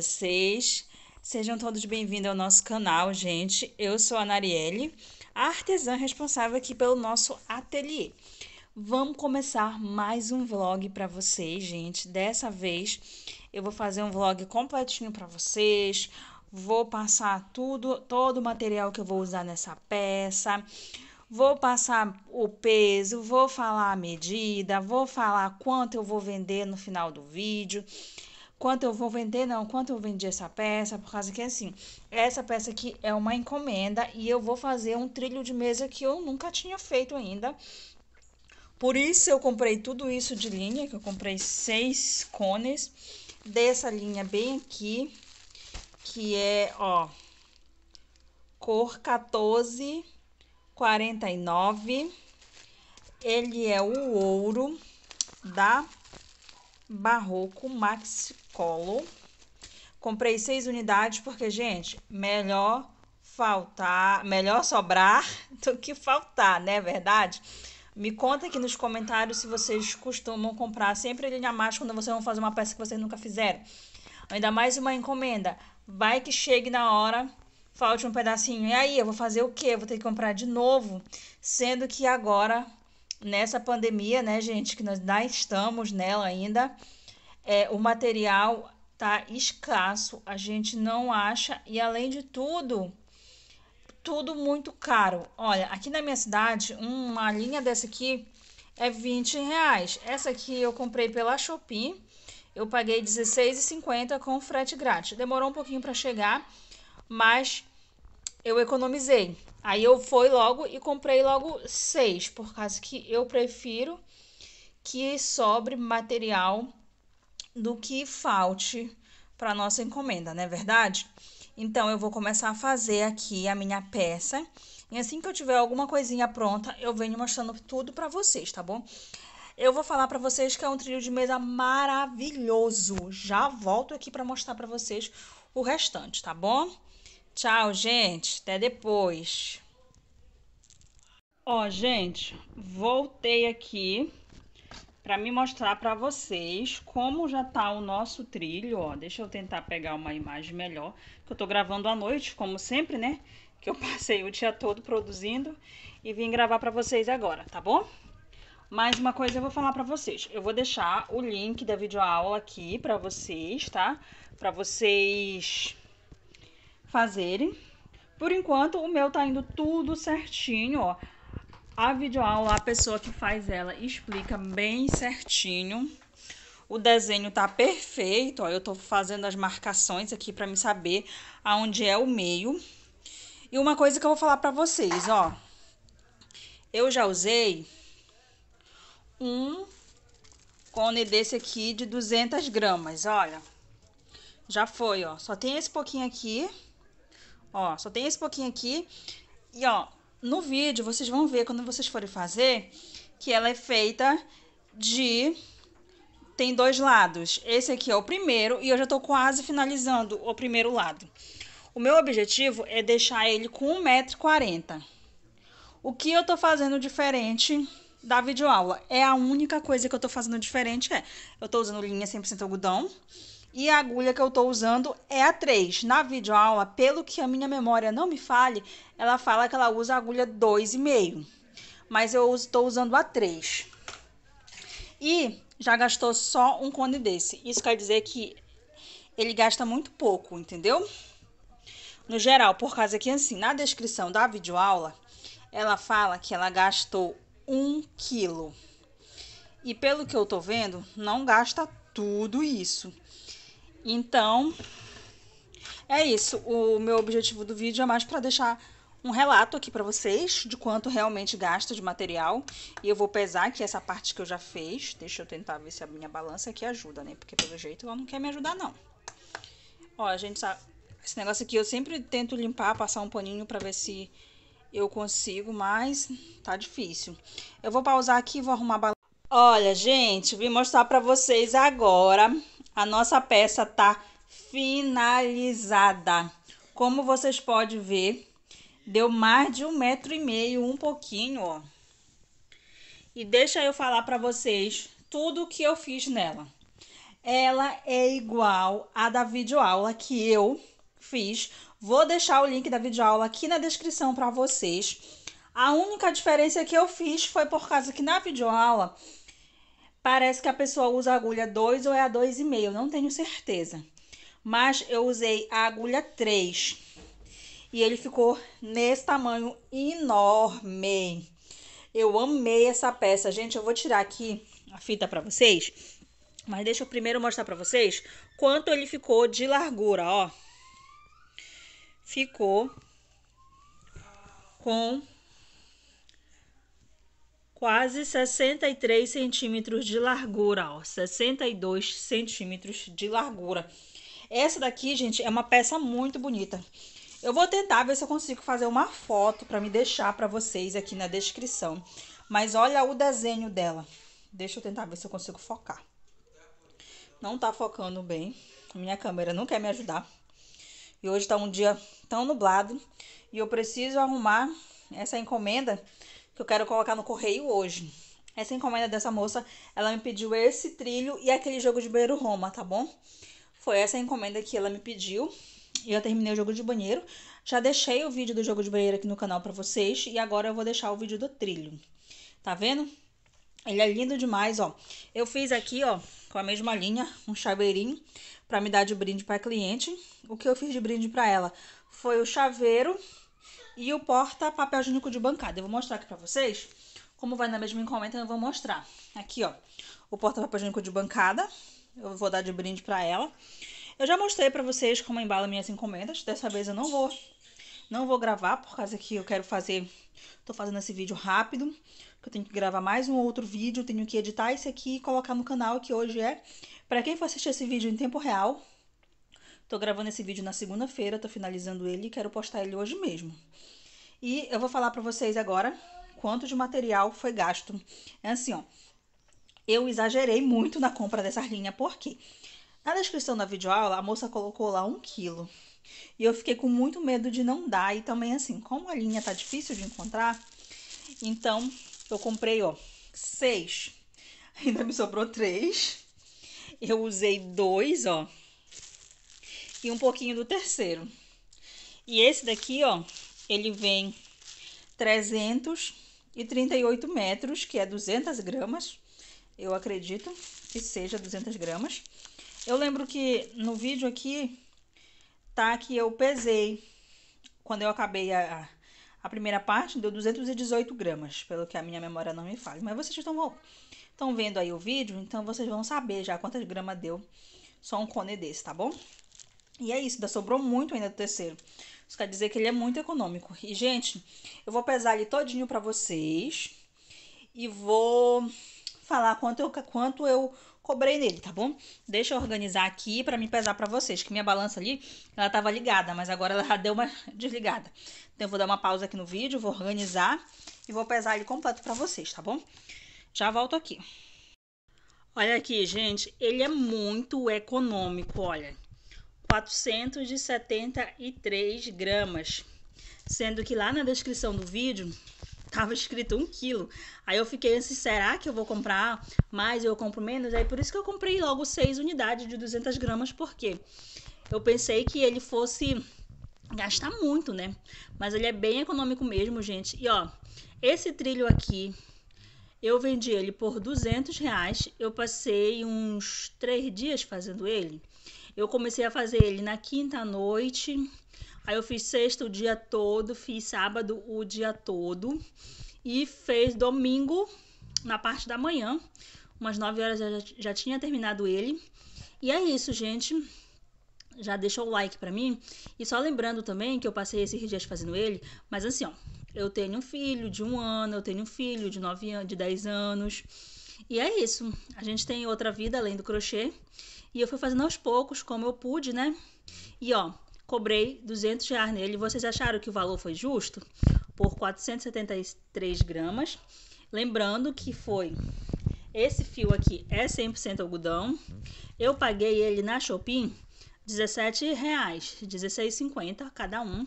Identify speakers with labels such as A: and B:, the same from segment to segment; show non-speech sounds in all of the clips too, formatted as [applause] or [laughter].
A: vocês? Sejam todos bem-vindos ao nosso canal, gente. Eu sou a Narielle, a artesã responsável aqui pelo nosso ateliê. Vamos começar mais um vlog para vocês, gente. Dessa vez eu vou fazer um vlog completinho para vocês. Vou passar tudo, todo o material que eu vou usar nessa peça vou passar o peso, vou falar a medida, vou falar quanto eu vou vender no final do vídeo quanto eu vou vender, não, quanto eu vendi essa peça, por causa que assim, essa peça aqui é uma encomenda e eu vou fazer um trilho de mesa que eu nunca tinha feito ainda. Por isso eu comprei tudo isso de linha, que eu comprei seis cones dessa linha bem aqui, que é, ó, cor 1449. Ele é o ouro da Barroco Max Colo. Comprei seis unidades porque, gente, melhor faltar, melhor sobrar [laughs] do que faltar, né? É verdade? Me conta aqui nos comentários se vocês costumam comprar sempre linha mais quando vocês vão fazer uma peça que vocês nunca fizeram. Ainda mais uma encomenda. Vai que chegue na hora, falte um pedacinho. E aí, eu vou fazer o quê? Eu vou ter que comprar de novo, sendo que agora nessa pandemia, né, gente, que nós ainda estamos nela ainda, é, o material tá escasso, a gente não acha e além de tudo, tudo muito caro. Olha, aqui na minha cidade, uma linha dessa aqui é 20 reais. Essa aqui eu comprei pela Shopee, eu paguei R$16,50 com frete grátis. Demorou um pouquinho para chegar, mas eu economizei. Aí eu fui logo e comprei logo seis, por causa que eu prefiro que sobre material do que falte para nossa encomenda, não é verdade? Então eu vou começar a fazer aqui a minha peça. E assim que eu tiver alguma coisinha pronta, eu venho mostrando tudo para vocês, tá bom? Eu vou falar para vocês que é um trilho de mesa maravilhoso. Já volto aqui para mostrar para vocês o restante, tá bom? Tchau, gente. Até depois. Ó, gente, voltei aqui para me mostrar para vocês como já tá o nosso trilho, ó. Deixa eu tentar pegar uma imagem melhor, que eu tô gravando à noite, como sempre, né? Que eu [laughs] passei o dia todo produzindo e vim gravar para vocês agora, tá bom? Mais uma coisa eu vou falar para vocês. Eu vou deixar o link da videoaula aqui para vocês, tá? Para vocês fazerem. Por enquanto, o meu tá indo tudo certinho, ó. A videoaula, a pessoa que faz ela explica bem certinho. O desenho tá perfeito, ó. Eu tô fazendo as marcações aqui para me saber aonde é o meio. E uma coisa que eu vou falar para vocês, ó. Eu já usei um cone desse aqui de 200 gramas, olha. Já foi, ó. Só tem esse pouquinho aqui. Ó, só tem esse pouquinho aqui. E ó, no vídeo vocês vão ver quando vocês forem fazer que ela é feita de tem dois lados. Esse aqui é o primeiro e eu já tô quase finalizando o primeiro lado. O meu objetivo é deixar ele com 1,40m. O que eu tô fazendo diferente da videoaula? É a única coisa que eu tô fazendo diferente é, eu tô usando linha 100% algodão e a agulha que eu estou usando é a 3. Na videoaula, pelo que a minha memória não me fale, ela fala que ela usa a agulha 2,5. Mas eu estou usando a 3. E já gastou só um cone desse. Isso quer dizer que ele gasta muito pouco, entendeu? No geral, por causa que assim, na descrição da videoaula, ela fala que ela gastou um quilo. E pelo que eu tô vendo, não gasta tudo isso. Então, é isso. O meu objetivo do vídeo é mais para deixar um relato aqui para vocês de quanto realmente gasto de material. E eu vou pesar aqui essa parte que eu já fiz. Deixa eu tentar ver se a minha balança aqui ajuda, né? Porque pelo jeito ela não quer me ajudar, não. Ó, a gente sabe... Esse negócio aqui eu sempre tento limpar, passar um paninho para ver se eu consigo, mas tá difícil. Eu vou pausar aqui e vou arrumar a balança. Olha, gente, vim mostrar para vocês agora a nossa peça tá finalizada. Como vocês podem ver, deu mais de um metro e meio, um pouquinho, ó. E deixa eu falar para vocês tudo o que eu fiz nela. Ela é igual à da videoaula que eu fiz. Vou deixar o link da videoaula aqui na descrição para vocês. A única diferença que eu fiz foi por causa que na videoaula Parece que a pessoa usa agulha 2 ou é a 2,5, não tenho certeza. Mas eu usei a agulha 3 e ele ficou nesse tamanho enorme. Eu amei essa peça, gente. Eu vou tirar aqui a fita para vocês, mas deixa eu primeiro mostrar para vocês quanto ele ficou de largura, ó. Ficou com quase 63 centímetros de largura, ó, 62 centímetros de largura. Essa daqui, gente, é uma peça muito bonita. Eu vou tentar ver se eu consigo fazer uma foto para me deixar para vocês aqui na descrição. Mas olha o desenho dela. Deixa eu tentar ver se eu consigo focar. Não tá focando bem. Minha câmera não quer me ajudar. E hoje tá um dia tão nublado. E eu preciso arrumar essa encomenda que eu quero colocar no correio hoje. Essa encomenda dessa moça, ela me pediu esse trilho e aquele jogo de banheiro Roma, tá bom? Foi essa encomenda que ela me pediu. E eu terminei o jogo de banheiro. Já deixei o vídeo do jogo de banheiro aqui no canal pra vocês. E agora eu vou deixar o vídeo do trilho. Tá vendo? Ele é lindo demais, ó. Eu fiz aqui, ó, com a mesma linha, um chaveirinho pra me dar de brinde pra cliente. O que eu fiz de brinde pra ela foi o chaveiro e o porta papel higiênico de bancada. Eu vou mostrar aqui pra vocês como vai na mesma encomenda, então eu vou mostrar. Aqui, ó, o porta papel higiênico de bancada. Eu vou dar de brinde pra ela. Eu já mostrei pra vocês como embala minhas encomendas. Dessa vez eu não vou não vou gravar por causa que eu quero fazer, tô fazendo esse vídeo rápido, que eu tenho que gravar mais um outro vídeo, tenho que editar esse aqui e colocar no canal, que hoje é para quem for assistir esse vídeo em tempo real, Tô gravando esse vídeo na segunda-feira, tô finalizando ele e quero postar ele hoje mesmo. E eu vou falar para vocês agora quanto de material foi gasto. É assim, ó. Eu exagerei muito na compra dessa linha, porque na descrição da videoaula a moça colocou lá um quilo. E eu fiquei com muito medo de não dar. E também, assim, como a linha tá difícil de encontrar, então eu comprei, ó, seis. Ainda me sobrou três. Eu usei dois, ó e um pouquinho do terceiro. E esse daqui, ó, ele vem 338 metros, que é 200 gramas. Eu acredito que seja 200 gramas. Eu lembro que no vídeo aqui tá que eu pesei quando eu acabei a, a primeira parte, deu 218 gramas, pelo que a minha memória não me fala Mas vocês estão, estão vendo aí o vídeo, então vocês vão saber já quantas gramas deu só um cone desse, tá bom? E é isso, ainda sobrou muito ainda do terceiro. Isso quer dizer que ele é muito econômico. E, gente, eu vou pesar ele todinho pra vocês. E vou falar quanto eu, quanto eu cobrei nele, tá bom? Deixa eu organizar aqui para me pesar para vocês, que minha balança ali, ela tava ligada, mas agora ela deu uma [laughs] desligada. Então eu vou dar uma pausa aqui no vídeo, vou organizar e vou pesar ele completo para vocês, tá bom? Já volto aqui. Olha aqui, gente, ele é muito econômico, olha. 473 gramas. Sendo que lá na descrição do vídeo tava escrito 1 um quilo. Aí eu fiquei assim, será que eu vou comprar mais? Eu compro menos? Aí por isso que eu comprei logo 6 unidades de 200 gramas, porque eu pensei que ele fosse gastar muito, né? Mas ele é bem econômico mesmo, gente. E ó, esse trilho aqui, eu vendi ele por 200 reais. Eu passei uns 3 dias fazendo ele. Eu comecei a fazer ele na quinta noite, aí eu fiz sexta o dia todo, fiz sábado o dia todo e fez domingo na parte da manhã, umas 9 horas eu já, já tinha terminado ele. E é isso, gente já deixou o like para mim. E só lembrando também que eu passei esses dias fazendo ele, mas assim, ó, eu tenho um filho de um ano, eu tenho um filho de nove anos, de 10 anos. E é isso. A gente tem outra vida além do crochê. E eu fui fazendo aos poucos, como eu pude, né? E ó, cobrei 200 reais nele. Vocês acharam que o valor foi justo? Por 473 gramas. Lembrando que foi esse fio aqui é 100% algodão. Eu paguei ele na Shopping R$17,00, R$16,50 cada um.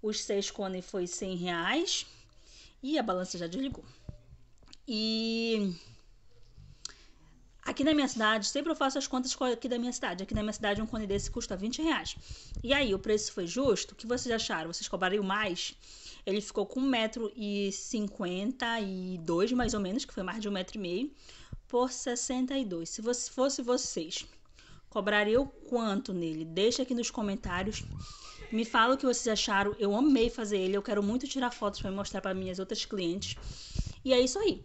A: Os seis cones foi R$100,00 e a balança já desligou. E Aqui na minha cidade, sempre eu faço as contas aqui da minha cidade. Aqui na minha cidade, um cone desse custa 20 reais. E aí, o preço foi justo? O que vocês acharam? Vocês cobrariam mais? Ele ficou com 1,52m, mais ou menos, que foi mais de 1,5m, por 62. Se você, fosse vocês, cobraria o quanto nele? Deixa aqui nos comentários. Me fala o que vocês acharam. Eu amei fazer ele. Eu quero muito tirar fotos para mostrar para minhas outras clientes. E é isso aí.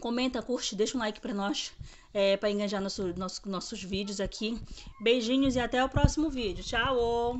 A: Comenta, curte, deixa um like para nós, é, para engajar nosso, nosso, nossos vídeos aqui. Beijinhos e até o próximo vídeo. Tchau!